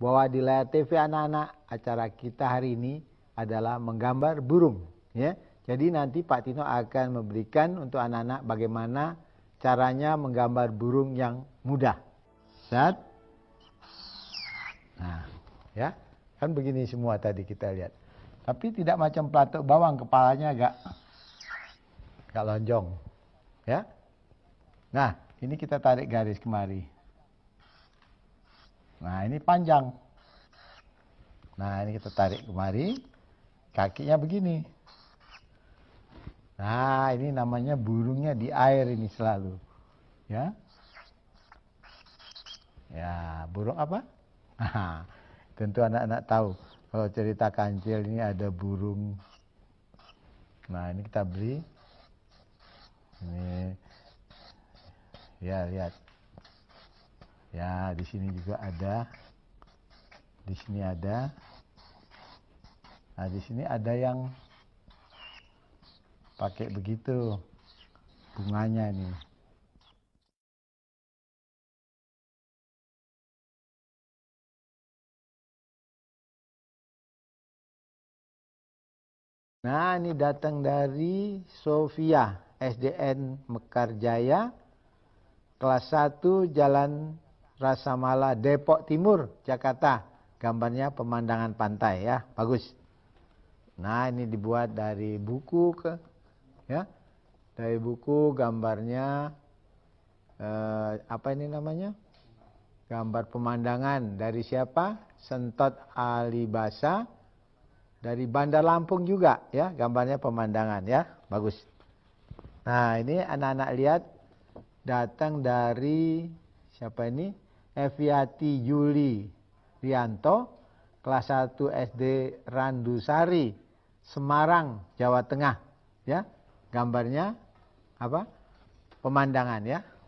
bahwa di layar TV anak-anak acara kita hari ini adalah menggambar burung ya. Jadi nanti Pak Tino akan memberikan untuk anak-anak bagaimana caranya menggambar burung yang mudah. Set. Nah, ya. Kan begini semua tadi kita lihat. Tapi tidak macam pelatuk bawang kepalanya agak agak lonjong. Ya. Nah, ini kita tarik garis kemari. Nah, ini panjang. Nah, ini kita tarik kemari. Kakinya begini. Nah, ini namanya burungnya di air ini selalu. Ya. Ya, burung apa? tentu anak-anak tahu. Kalau cerita kancil ini ada burung. Nah, ini kita beli. Ini. Ya, lihat. Ya, di sini juga ada. Di sini ada. Nah, di sini ada yang pakai begitu bunganya ini. Nah, ini datang dari Sofia, SDN Mekarjaya, kelas 1 Jalan Rasamala Depok Timur, Jakarta. Gambarnya pemandangan pantai ya, bagus. Nah, ini dibuat dari buku ke ya. Dari buku gambarnya eh, apa ini namanya? Gambar pemandangan dari siapa? Sentot Alibasa dari Bandar Lampung juga ya, gambarnya pemandangan ya, bagus. Nah, ini anak-anak lihat datang dari siapa ini? Eviati Yuli Rianto, kelas 1 SD Randusari, Semarang, Jawa Tengah. Ya, gambarnya apa? Pemandangan ya.